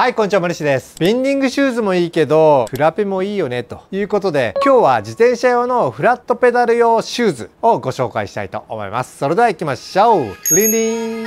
はい、こんにちは、森氏です。ビンディングシューズもいいけど、フラペもいいよね、ということで、今日は自転車用のフラットペダル用シューズをご紹介したいと思います。それでは行きましょう。リンリン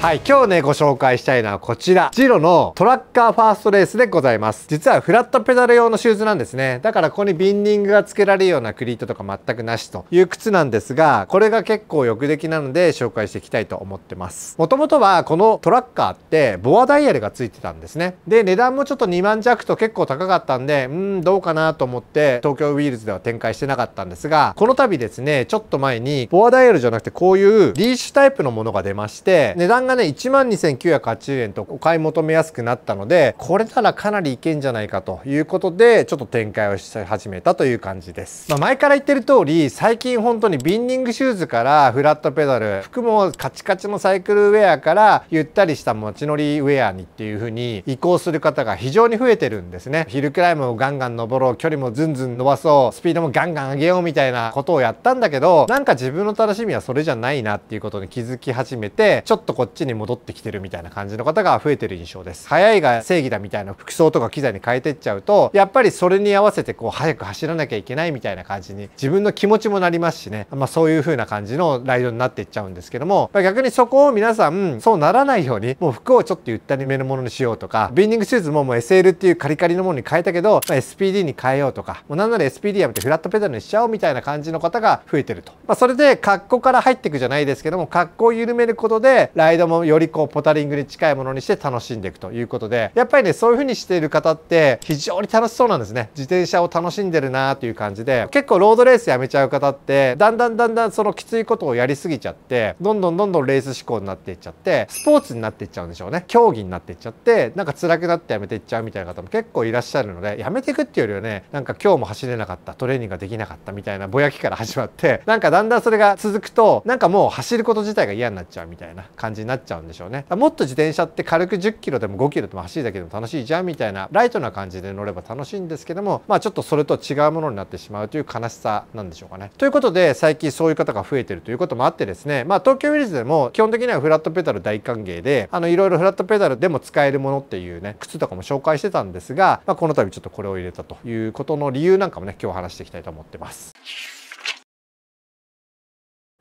はい今日ねご紹介したいのはこちらジロのトラッカーファーストレースでございます実はフラットペダル用のシューズなんですねだからここにビンディングが付けられるようなクリートとか全くなしという靴なんですがこれが結構抑出来なので紹介していきたいと思ってますもともとはこのトラッカーってボアダイヤルが付いてたんですねで値段もちょっと2万弱と結構高かったんでうんどうかなと思って東京ウィールズでは展開してなかったんですがこの度ですねちょっと前にボアダイヤルじゃなくてこういうリーシュタイプのものが出まして値段ががね12,980円とお買い求めやすくなったのでこれならかなりいけんじゃないかということでちょっと展開をし始めたという感じです、まあ、前から言ってる通り最近本当にビンディングシューズからフラットペダル服もカチカチのサイクルウェアからゆったりした持ち乗りウェアにっていう風に移行する方が非常に増えてるんですねヒルクライムをガンガン登ろう距離もずんずん伸ばそうスピードもガンガン上げようみたいなことをやったんだけどなんか自分の楽しみはそれじゃないなっていうことに気づき始めてちょっとこっちちに戻ってきてるみたいな感じの方が増えてる印象です早いが正義だみたいな服装とか機材に変えてっちゃうとやっぱりそれに合わせてこう早く走らなきゃいけないみたいな感じに自分の気持ちもなりますしね、まあ、そういう風な感じのライドになっていっちゃうんですけどもま逆にそこを皆さんそうならないようにもう服をちょっとゆったりめのものにしようとかビンディングシューズももう SL っていうカリカリのものに変えたけど、まあ、SPD に変えようとかもうなんなら SPD やめてフラットペダルにしちゃおうみたいな感じの方が増えてると、まあ、それで格好から入っていくじゃないですけども格好を緩めることでライドもよりこうポタリングに近いものにして楽しんでいくということでやっぱりねそういう風にしている方って非常に楽しそうなんですね自転車を楽しんでるなという感じで結構ロードレースやめちゃう方ってだんだんだんだんそのきついことをやりすぎちゃってどんどんどんどんレース志向になっていっちゃってスポーツになっていっちゃうんでしょうね競技になっていっちゃってなんか辛くなってやめていっちゃうみたいな方も結構いらっしゃるのでやめていくっていうよりはねなんか今日も走れなかったトレーニングができなかったみたいなぼやきから始まってなんかだんだんそれが続くとなんかもう走ること自体が嫌になっちゃうみたいな感じになっっちゃうんでしょうねもっと自転車って軽く10キロでも5キロでも走るだけでも楽しいじゃんみたいなライトな感じで乗れば楽しいんですけどもまあちょっとそれと違うものになってしまうという悲しさなんでしょうかねということで最近そういう方が増えてるということもあってですねまあ東京ウィリスでも基本的にはフラットペダル大歓迎であのいろいろフラットペダルでも使えるものっていうね靴とかも紹介してたんですが、まあ、この度ちょっとこれを入れたということの理由なんかもね今日話していきたいと思ってます。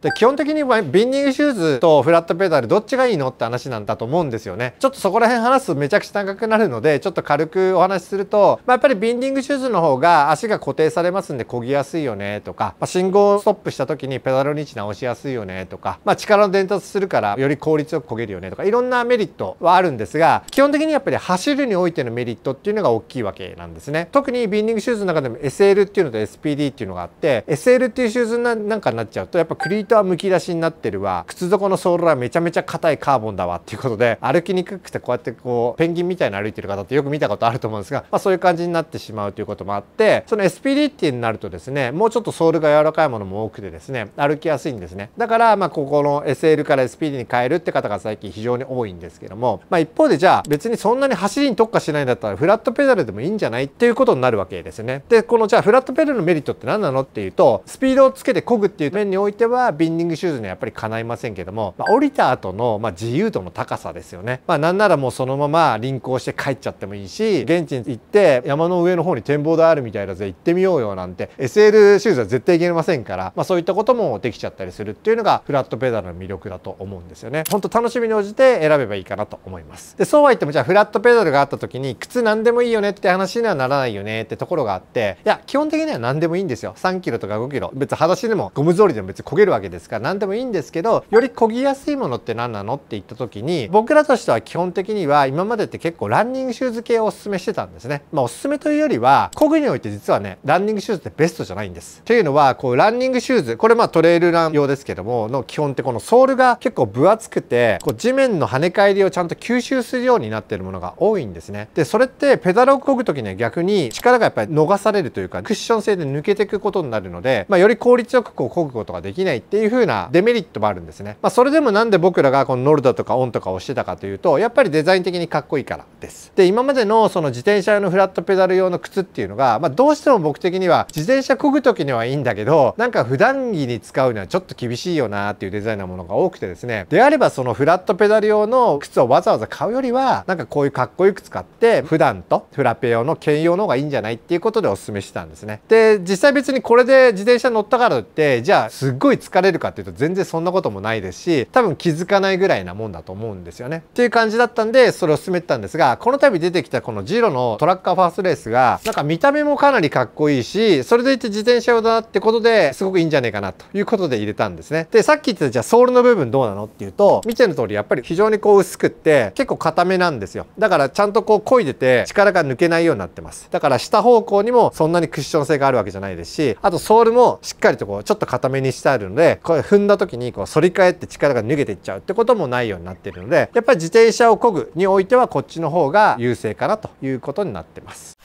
で基本的にビンディングシューズとフラットペダルどっちがいいのって話なんだと思うんですよねちょっとそこら辺話すとめちゃくちゃ長くなるのでちょっと軽くお話しすると、まあ、やっぱりビンディングシューズの方が足が固定されますんで漕ぎやすいよねとか、まあ、信号ストップした時にペダルの位置直しやすいよねとか、まあ、力の伝達するからより効率よく漕げるよねとかいろんなメリットはあるんですが基本的にやっぱり走るにおいてのメリットっていうのが大きいわけなんですね特にビンディングシューズの中でも SL っていうのと SPD っていうのがあって SL っていうシューズなんかになっちゃうとやっぱクリートはむき出しになってるわ靴底のソールはめちゃめちゃ硬いカーボンだわっていうことで歩きにくくてこうやってこうペンギンみたいな歩いてる方ってよく見たことあると思うんですが、まあ、そういう感じになってしまうということもあってその SPDT になるとですねもうちょっとソールが柔らかいものも多くてですね歩きやすいんですねだからまあここの SL から SPD に変えるって方が最近非常に多いんですけども、まあ、一方でじゃあ別にそんなに走りに特化しないんだったらフラットペダルでもいいんじゃないっていうことになるわけですねでこのじゃあフラットペダルのメリットって何なのっていうとスピードをつけて漕ぐっていう面においてはビンディングシューズにはやっぱりかないませんけども、まあ、降りた後のま自由度の高さですよね、まあ、なんならもうそのまま輪行して帰っちゃってもいいし現地に行って山の上の方に展望台あるみたいだぜ行ってみようよなんて SL シューズは絶対行けませんから、まあ、そういったこともできちゃったりするっていうのがフラットペダルの魅力だと思うんですよね本当楽しみに応じて選べばいいかなと思いますでそうは言ってもじゃあフラットペダルがあった時に靴何でもいいよねって話にはならないよねってところがあっていや基本的には何でもいいんですよ3キロとか5キロ別に裸足でもゴム通りでも別に焦げるわけけですから何でもいいんですけどより漕ぎやすいものって何なのって言った時に僕らとしては基本的には今までって結構ランニングシューズ系をおすすめしてたんですね。まあ、おすすめというよりは漕ぐにおいて実はねランニングシューズってベストじゃないんです。というのはこうランニングシューズこれまあトレイルラン用ですけどもの基本ってこのソールが結構分厚くてこう地面の跳ね返りをちゃんと吸収するようになってるものが多いんですね。でそれってペダルを漕ぐ時には逆に力がやっぱり逃されるというかクッション性で抜けていくことになるので、まあ、より効率よくこう漕ぐことができないっていういう風なデメリットもあるんですね。まあ、それでもなんで僕らがこのノルダとかオンとかをしてたかというと、やっぱりデザイン的にかっこいいからです。で、今までのその自転車用のフラットペダル用の靴っていうのが、まあ、どうしても僕的には自転車漕ぐ時にはいいんだけど、なんか普段着に使うにはちょっと厳しいよなっていうデザインなものが多くてですね、であればそのフラットペダル用の靴をわざわざ買うよりは、なんかこういうかっこよく使って、普段とフラペ用の兼用の方がいいんじゃないっていうことでお勧めしてたんですね。で、実際別にこれで自転車乗ったからって、じゃあすっごい疲れれるかっていうと全然そんなこともないですし多分気づかないぐらいなもんだと思うんですよねっていう感じだったんでそれを進めてたんですがこの度出てきたこのジロのトラッカーファーストレースがなんか見た目もかなりかっこいいしそれでいて自転車用だなってことですごくいいんじゃねえかなということで入れたんですねでさっき言ってたじゃあソールの部分どうなのっていうと見ての通りやっぱり非常にこう薄くって結構硬めなんですよだからちゃんとこう漕いでて力が抜けないようになってますだから下方向にもそんなにクッション性があるわけじゃないですしあとソールもしっかりとこうちょっと硬めにしてあるのでこう踏んだ時にこう反り返って力が脱げていっちゃうってこともないようになってるのでやっぱり自転車を漕ぐにおいてはこっちの方が優勢かなということになってます。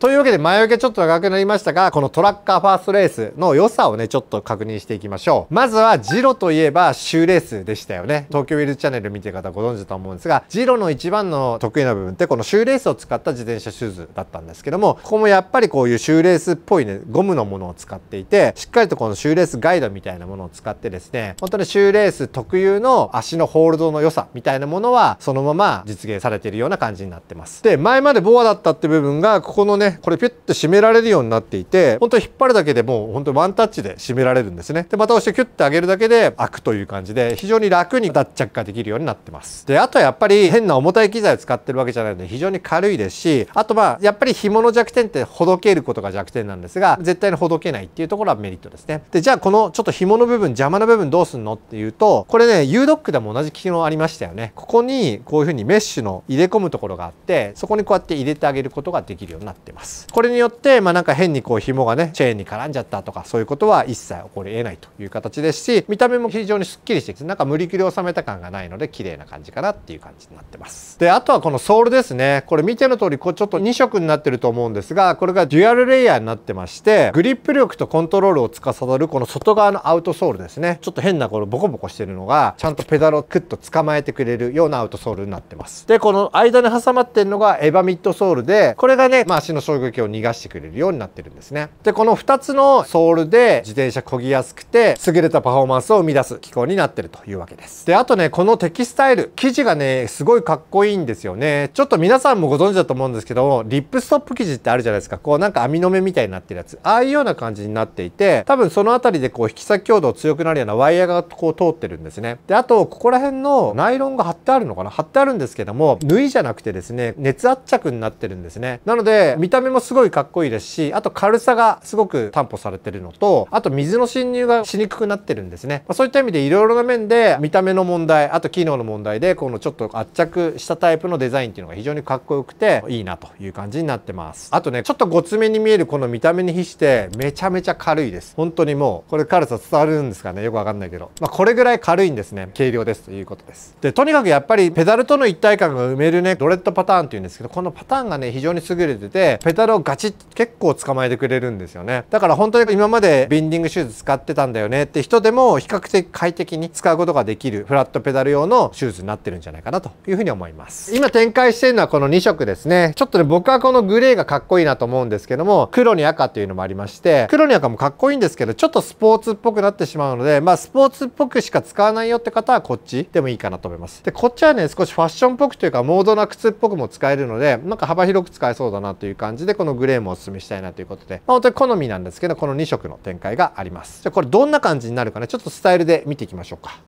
というわけで前置きちょっと長くなりましたが、このトラッカーファーストレースの良さをね、ちょっと確認していきましょう。まずは、ジロといえば、シューレースでしたよね。東京ウィルチャンネル見てる方ご存知だと思うんですが、ジロの一番の得意な部分って、このシューレースを使った自転車シューズだったんですけども、ここもやっぱりこういうシューレースっぽいね、ゴムのものを使っていて、しっかりとこのシューレースガイドみたいなものを使ってですね、本当にシューレース特有の足のホールドの良さみたいなものは、そのまま実現されているような感じになってます。で、前までボアだったって部分が、ここのね、これピュッと締められるようになっていて本当引っ張るだけでもう本当ワンタッチで締められるんですねでまた押してキュッて上げるだけで開くという感じで非常に楽に脱着ができるようになってますであとはやっぱり変な重たい機材を使ってるわけじゃないので非常に軽いですしあとまあやっぱり紐の弱点ってほどけることが弱点なんですが絶対にほどけないっていうところはメリットですねでじゃあこのちょっと紐の部分邪魔な部分どうすんのっていうとこれね U ドックでも同じ機能ありましたよねここにこういうふうにメッシュの入れ込むところがあってそこにこうやって入れてあげることができるようになってますますこれによって、まあ、なんか変にこう紐がねチェーンに絡んじゃったとかそういうことは一切起こり得ないという形ですし見た目も非常にすっきりしててなんか無理切り収めた感がないので綺麗な感じかなっていう感じになってますであとはこのソールですねこれ見ての通りこうちょっと2色になってると思うんですがこれがデュアルレイヤーになってましてグリップ力とコントロールを司るこの外側のアウトソールですねちょっと変なこのボコボコしてるのがちゃんとペダルをクッと捕まえてくれるようなアウトソールになってますでこの間に挟まってるのがエヴァミッドソールでこれがね、まあ、足の衝撃を逃がしてくれるようになってるんですねでこの2つのソールで自転車漕ぎやすくて優れたパフォーマンスを生み出す機構になってるというわけですであとねこのテキスタイル生地がねすごいかっこいいんですよねちょっと皆さんもご存知だと思うんですけどもリップストップ生地ってあるじゃないですかこうなんか網の目みたいになってるやつああいうような感じになっていて多分その辺りでこう引き先強度強くなるようなワイヤーがこう通ってるんですねであとここら辺のナイロンが貼ってあるのかな貼ってあるんですけども縫いじゃなくてですね熱圧着になってるんですねなので見見た目もすごいかっこいいですしあと軽さがすごく担保されてるのとあと水の侵入がしにくくなってるんですね、まあ、そういった意味でいろいろな面で見た目の問題あと機能の問題でこのちょっと圧着したタイプのデザインっていうのが非常にかっこよくていいなという感じになってますあとねちょっとごつめに見えるこの見た目に比してめちゃめちゃ軽いです本当にもうこれ軽さ伝わるんですかねよくわかんないけど、まあ、これぐらい軽いんですね軽量ですということですでとにかくやっぱりペダルとの一体感が埋めるねドレッドパターンっていうんですけどこのパターンがね非常に優れててペダルをガチッ結構捕まえてくれるんですよねだから本当に今までビンディングシューズ使ってたんだよねって人でも比較的快適に使うことができるフラットペダル用のシューズになってるんじゃないかなというふうに思います今展開してるのはこの2色ですねちょっとね僕はこのグレーがかっこいいなと思うんですけども黒に赤っていうのもありまして黒に赤もかっこいいんですけどちょっとスポーツっぽくなってしまうのでまあスポーツっぽくしか使わないよって方はこっちでもいいかなと思いますでこっちはね少しファッションっぽくというかモードな靴っぽくも使えるのでなんか幅広く使えそうだなという感じ感じでこのグレーもおすすめしたいなということで、まあ、本当に好みなんですけどこの2色の展開がありますじゃこれどんな感じになるかねちょっとスタイルで見ていきましょうか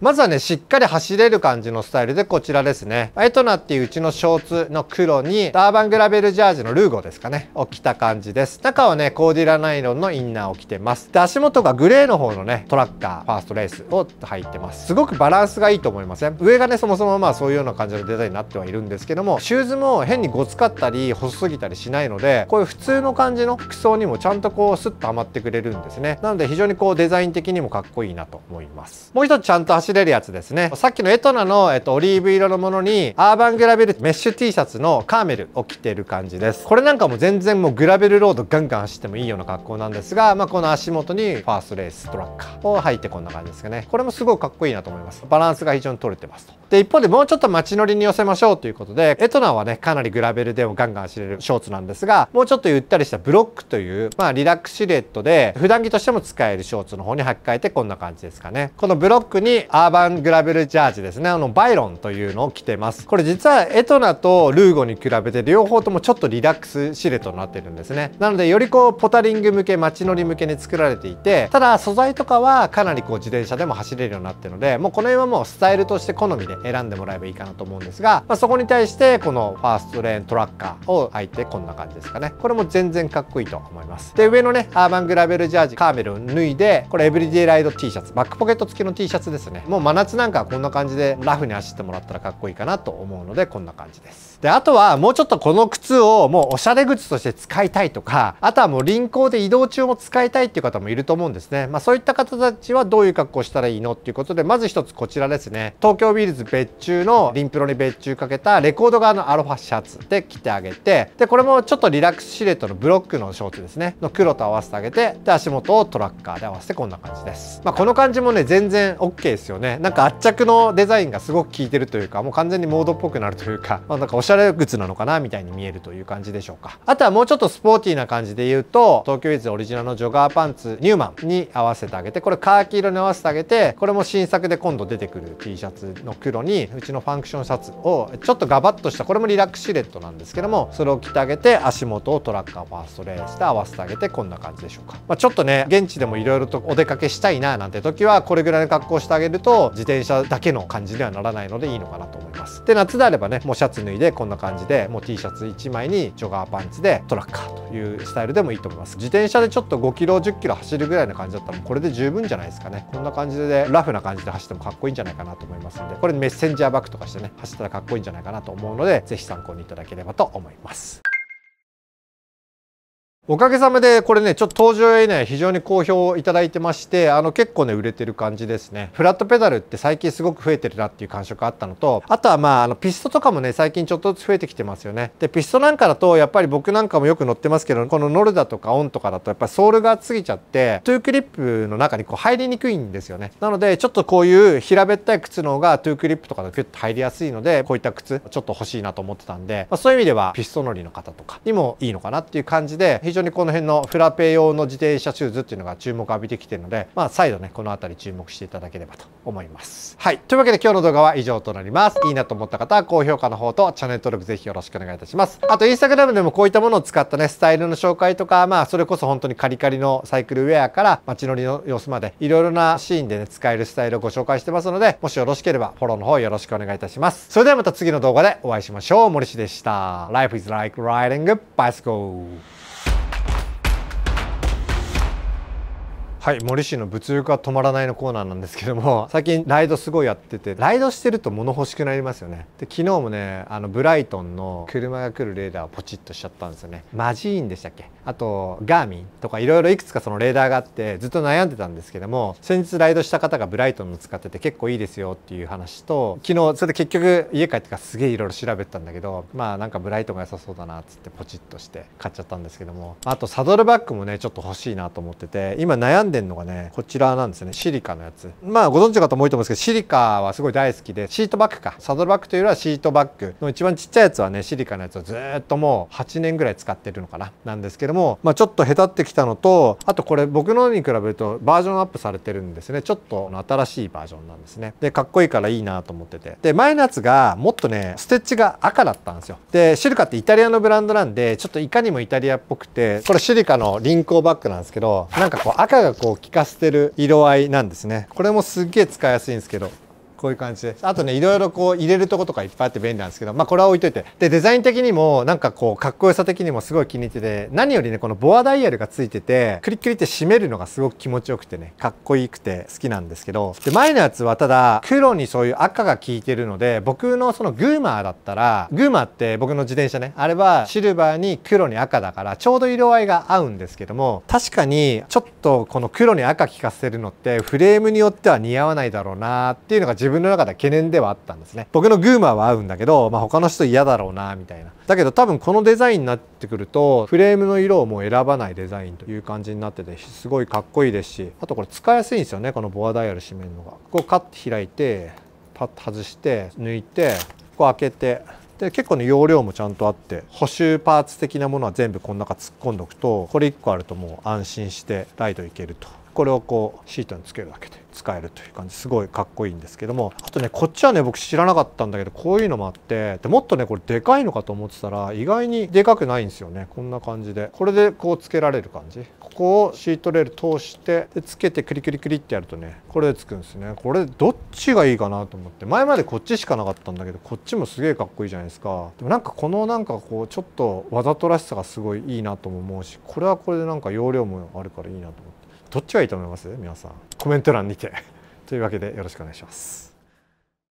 まずはね、しっかり走れる感じのスタイルでこちらですね。エトナっていううちのショーツの黒に、ダーバングラベルジャージのルーゴですかね、を着た感じです。中はね、コーディラナイロンのインナーを着てます。で、足元がグレーの方のね、トラッカー、ファーストレースを入ってます。すごくバランスがいいと思いません上がね、そもそもまあそういうような感じのデザインになってはいるんですけども、シューズも変にごつかったり、細すぎたりしないので、こういう普通の感じの服装にもちゃんとこう、スッとはまってくれるんですね。なので非常にこう、デザイン的にもかっこいいなと思います。もう一つちゃんと走れるやつですねさっきのエトナの、えっと、オリーブ色のものにアーバングラベルメッシュ T シャツのカーメルを着てる感じですこれなんかも全然もうグラベルロードガンガン走ってもいいような格好なんですが、まあ、この足元にファーストレーストラッカーを履いてこんな感じですかねこれもすごくかっこいいなと思いますバランスが非常に取れてますとで一方でもうちょっと街乗りに寄せましょうということでエトナはねかなりグラベルでもガンガン走れるショーツなんですがもうちょっとゆったりしたブロックという、まあ、リラックスシルエットで普段着としても使えるショーツの方に履き替えてこんな感じですかねこのブロックにアーバングラベルジャージですねあのバイロンというのを着てますこれ実はエトナとルーゴに比べて両方ともちょっとリラックスシルエットになってるんですねなのでよりこうポタリング向け街乗り向けに作られていてただ素材とかはかなりこう自転車でも走れるようになってるのでもうこの辺はもうスタイルとして好みで選んでもらえばいいかなと思うんですが、まあ、そこに対してこのファーストレーントラッカーを履いてこんな感じですかねこれも全然かっこいいと思いますで上のねアーバングラベルジャージカーメルを脱いでこれエブリデイライド T シャツバックポケット付きの T シャツですねもう真夏なんかはこんな感じでラフに走ってもらったらかっこいいかなと思うのでこんな感じですであとはもうちょっとこの靴をもうおしゃれ靴として使いたいとかあとはもう輪行で移動中も使いたいっていう方もいると思うんですねまあ、そういった方たちはどういう格好したらいいのっていうことでまず一つこちらですね東京ビールズ別注のリンプロに別注かけたレコード側のアロファシャツで着てあげてでこれもちょっとリラックスシルエットのブロックのショーツですねの黒と合わせてあげてで足元をトラッカーで合わせてこんな感じですまあ、この感じもね全然 OK ですよよねなんか圧着のデザインがすごく効いてるというかもう完全にモードっぽくなるというか、まあ、なんかおしゃれ靴なのかなみたいに見えるという感じでしょうかあとはもうちょっとスポーティーな感じで言うと東京イズオリジナルのジョガーパンツニューマンに合わせてあげてこれカーキ色に合わせてあげてこれも新作で今度出てくる T シャツの黒にうちのファンクションシャツをちょっとガバッとしたこれもリラックスシレットなんですけどもそれを着てあげて足元をトラッカーファーストレースで合わせてあげてこんな感じでしょうか、まあ、ちょっとね現地でもいろいろとお出かけしたいななんて時はこれぐらいの格好してあげると自転車だけの感じではならないのでいいのかなと思いますで夏であればねもうシャツ脱いでこんな感じでもう T シャツ1枚にジョガーパンツでトラッカーというスタイルでもいいと思います自転車でちょっと5キロ10キロ走るぐらいな感じだったらこれで十分じゃないですかねこんな感じでラフな感じで走ってもかっこいいんじゃないかなと思いますんでこれメッセンジャーバッグとかしてね走ったらかっこいいんじゃないかなと思うので是非参考にいただければと思いますおかげさまでこれねちょっと登場へね非常に好評をいただいてましてあの結構ね売れてる感じですねフラットペダルって最近すごく増えてるなっていう感触あったのとあとはまああのピストとかもね最近ちょっとずつ増えてきてますよねでピストなんかだとやっぱり僕なんかもよく乗ってますけどこのノルダとかオンとかだとやっぱりソールが過ぎちゃってトゥークリップの中にこう入りにくいんですよねなのでちょっとこういう平べったい靴の方がトゥークリップとかでキュッと入りやすいのでこういった靴ちょっと欲しいなと思ってたんで、まあ、そういう意味ではピスト乗りの方とかにもいいのかなっていう感じで常にこの辺のフラペ用の自転車シューズっていうのが注目を浴びてきてるので、まあ、再度ね、この辺り注目していただければと思います。はい。というわけで今日の動画は以上となります。いいなと思った方は高評価の方とチャンネル登録ぜひよろしくお願いいたします。あと、インスタグラムでもこういったものを使ったね、スタイルの紹介とか、まあ、それこそ本当にカリカリのサイクルウェアから街乗りの様子まで、いろいろなシーンでね、使えるスタイルをご紹介してますので、もしよろしければフォローの方よろしくお願いいたします。それではまた次の動画でお会いしましょう。森氏でした。Life is like riding a bicycle. はい森氏の物欲は止まらないのコーナーなんですけども 最近ライドすごいやっててライドしてると物欲しくなりますよねで昨日もねあのブライトンの車が来るレーダーをポチッとしちゃったんですよねマジーンでしたっけあとガーミンとかいろいろいくつかそのレーダーがあってずっと悩んでたんですけども先日ライドした方がブライトンの使ってて結構いいですよっていう話と昨日それで結局家帰ってからすげえいろいろ調べたんだけどまあなんかブライトンが良さそうだなっつってポチッとして買っちゃったんですけどもあとサドルバッグもねちょっと欲しいなと思ってて今悩んででんのがねこちらなんですねシリカのやつまあご存知の方も多いと思うんですけどシリカはすごい大好きでシートバッグかサドルバッグというよりはシートバッグの一番ちっちゃいやつはねシリカのやつをずっともう8年ぐらい使ってるのかななんですけども、まあ、ちょっとへたってきたのとあとこれ僕のに比べるとバージョンアップされてるんですねちょっと新しいバージョンなんですねでかっこいいからいいなと思っててで前のやつがもっとねステッチが赤だったんですよでシリカってイタリアのブランドなんでちょっといかにもイタリアっぽくてこれシリカの輪行バッグなんですけどなんかこう赤がこうこう効かせてる色合いなんですねこれもすっげえ使いやすいんですけどこういう感じですあとねいろいろこう入れるとことかいっぱいあって便利なんですけどまあこれは置いといてでデザイン的にもなんかこうかっこよさ的にもすごい気に入ってて何よりねこのボアダイヤルがついててクリックリって締めるのがすごく気持ちよくてねかっこいいくて好きなんですけどで前のやつはただ黒にそういう赤が効いてるので僕のそのグーマーだったらグーマーって僕の自転車ねあれはシルバーに黒に赤だからちょうど色合いが合うんですけども確かにちょっとこの黒に赤効かせるのってフレームによっては似合わないだろうなっていうのが自分分の中では懸念ではあったんですね僕のグーマーは合うんだけど、まあ、他の人嫌だろうなみたいなだけど多分このデザインになってくるとフレームの色をもう選ばないデザインという感じになっててすごいかっこいいですしあとこれ使いやすいんですよねこのボアダイヤル締めるのがここをカッて開いてパッと外して抜いてここ開けてで結構ね容量もちゃんとあって補修パーツ的なものは全部この中突っ込んでおくとこれ1個あるともう安心してライトいけるとこれをこうシートにつけるだけで使えるという感じすごいかっこいいんですけどもあとねこっちはね僕知らなかったんだけどこういうのもあってでもっとねこれでかいのかと思ってたら意外にでかくないんですよねこんな感じでこれでこうつけられる感じここをシートレール通してでつけてクリクリクリってやるとねこれでつくんですねこれどっちがいいかなと思って前までこっちしかなかったんだけどこっちもすげえかっこいいじゃないですかでもなんかこのなんかこうちょっとわざとらしさがすごいいいなとも思うしこれはこれでなんか容量もあるからいいなと思って。どっちがいいと思います皆さんコメント欄にて というわけでよろしくお願いします